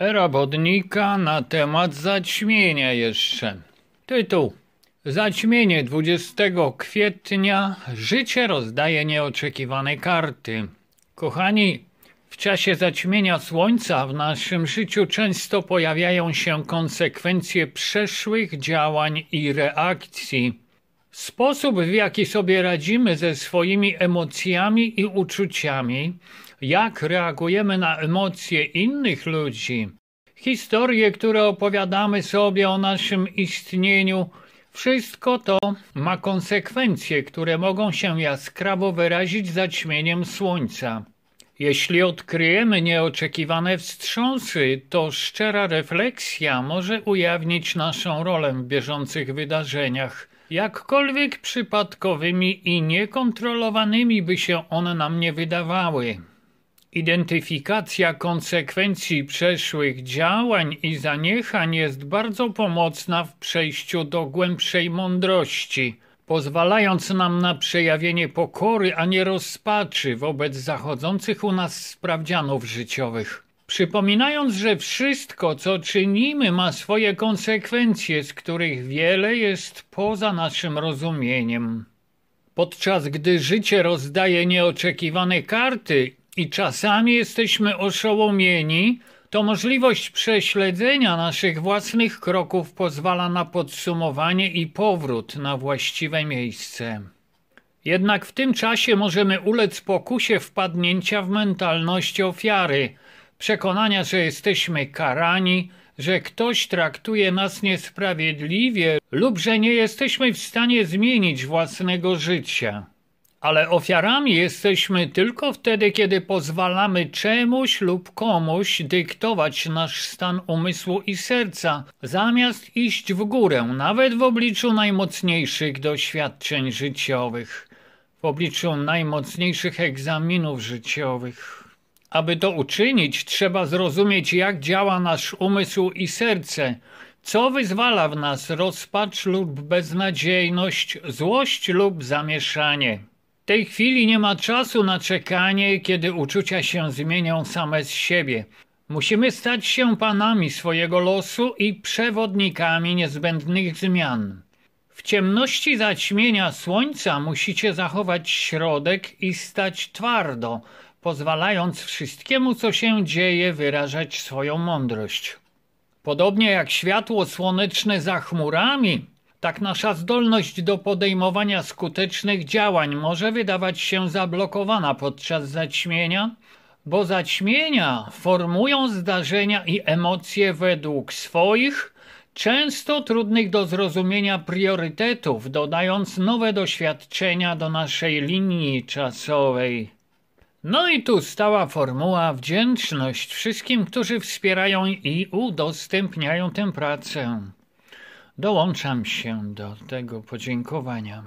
Rabodnika na temat zaćmienia jeszcze. Tytuł. Zaćmienie 20 kwietnia. Życie rozdaje nieoczekiwane karty. Kochani, w czasie zaćmienia słońca w naszym życiu często pojawiają się konsekwencje przeszłych działań i reakcji. Sposób, w jaki sobie radzimy ze swoimi emocjami i uczuciami, jak reagujemy na emocje innych ludzi, historie, które opowiadamy sobie o naszym istnieniu, wszystko to ma konsekwencje, które mogą się jaskrawo wyrazić zaćmieniem słońca. Jeśli odkryjemy nieoczekiwane wstrząsy, to szczera refleksja może ujawnić naszą rolę w bieżących wydarzeniach. Jakkolwiek przypadkowymi i niekontrolowanymi by się one nam nie wydawały. Identyfikacja konsekwencji przeszłych działań i zaniechań jest bardzo pomocna w przejściu do głębszej mądrości, pozwalając nam na przejawienie pokory, a nie rozpaczy wobec zachodzących u nas sprawdzianów życiowych przypominając, że wszystko, co czynimy, ma swoje konsekwencje, z których wiele jest poza naszym rozumieniem. Podczas gdy życie rozdaje nieoczekiwane karty i czasami jesteśmy oszołomieni, to możliwość prześledzenia naszych własnych kroków pozwala na podsumowanie i powrót na właściwe miejsce. Jednak w tym czasie możemy ulec pokusie wpadnięcia w mentalność ofiary – przekonania, że jesteśmy karani, że ktoś traktuje nas niesprawiedliwie lub że nie jesteśmy w stanie zmienić własnego życia. Ale ofiarami jesteśmy tylko wtedy, kiedy pozwalamy czemuś lub komuś dyktować nasz stan umysłu i serca, zamiast iść w górę, nawet w obliczu najmocniejszych doświadczeń życiowych, w obliczu najmocniejszych egzaminów życiowych. Aby to uczynić, trzeba zrozumieć, jak działa nasz umysł i serce, co wyzwala w nas rozpacz lub beznadziejność, złość lub zamieszanie. W tej chwili nie ma czasu na czekanie, kiedy uczucia się zmienią same z siebie. Musimy stać się panami swojego losu i przewodnikami niezbędnych zmian. W ciemności zaćmienia słońca musicie zachować środek i stać twardo – pozwalając wszystkiemu, co się dzieje, wyrażać swoją mądrość. Podobnie jak światło słoneczne za chmurami, tak nasza zdolność do podejmowania skutecznych działań może wydawać się zablokowana podczas zaćmienia, bo zaćmienia formują zdarzenia i emocje według swoich, często trudnych do zrozumienia priorytetów, dodając nowe doświadczenia do naszej linii czasowej. No i tu stała formuła wdzięczność wszystkim, którzy wspierają i udostępniają tę pracę. Dołączam się do tego podziękowania.